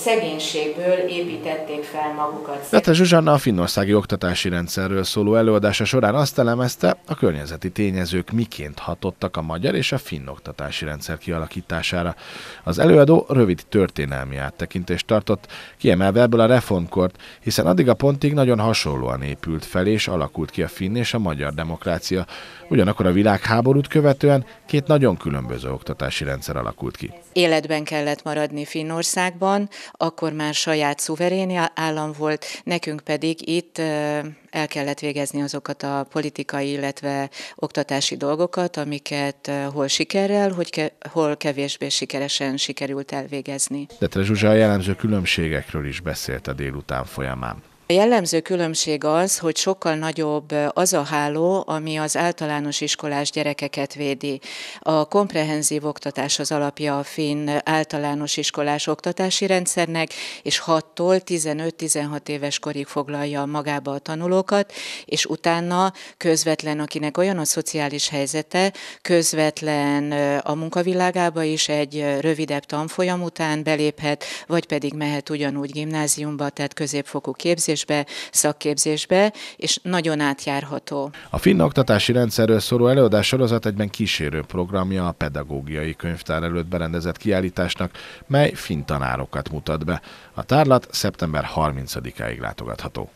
szegénységből építették fel magukat. a Zsuzsanna a finnországi oktatási rendszerről szóló előadása során azt elemezte, a környezeti tényezők miként hatottak a magyar és a finn oktatási rendszer kialakítására. Az előadó rövid történelmi áttekintést tartott, kiemelve ebből a reformkort, hiszen addig a pontig nagyon hasonlóan épült fel és alakult ki a finn és a magyar demokrácia. Ugyanakkor a világháborút követően két nagyon különböző oktatási rendszer alakult ki. Életben kellett maradni Finnországban, akkor már saját szuverén állam volt, nekünk pedig itt el kellett végezni azokat a politikai, illetve oktatási dolgokat, amiket hol sikerrel, hogy ke, hol kevésbé sikeresen sikerült elvégezni. De Zsuzsa a jellemző különbségekről is beszélt a délután folyamán. A jellemző különbség az, hogy sokkal nagyobb az a háló, ami az általános iskolás gyerekeket védi. A komprehenzív oktatás az alapja a finn általános iskolás oktatási rendszernek, és 6-tól 15-16 éves korig foglalja magába a tanulókat, és utána közvetlen, akinek olyan a szociális helyzete, közvetlen a munkavilágába is egy rövidebb tanfolyam után beléphet, vagy pedig mehet ugyanúgy gimnáziumba, tehát középfokú képzés, képzésbe, szakképzésbe, és nagyon átjárható. A finn oktatási rendszerről szóló előadás sorozat egyben kísérő programja a pedagógiai könyvtár előtt berendezett kiállításnak, mely finn tanárokat mutat be. A tárlat szeptember 30-áig látogatható.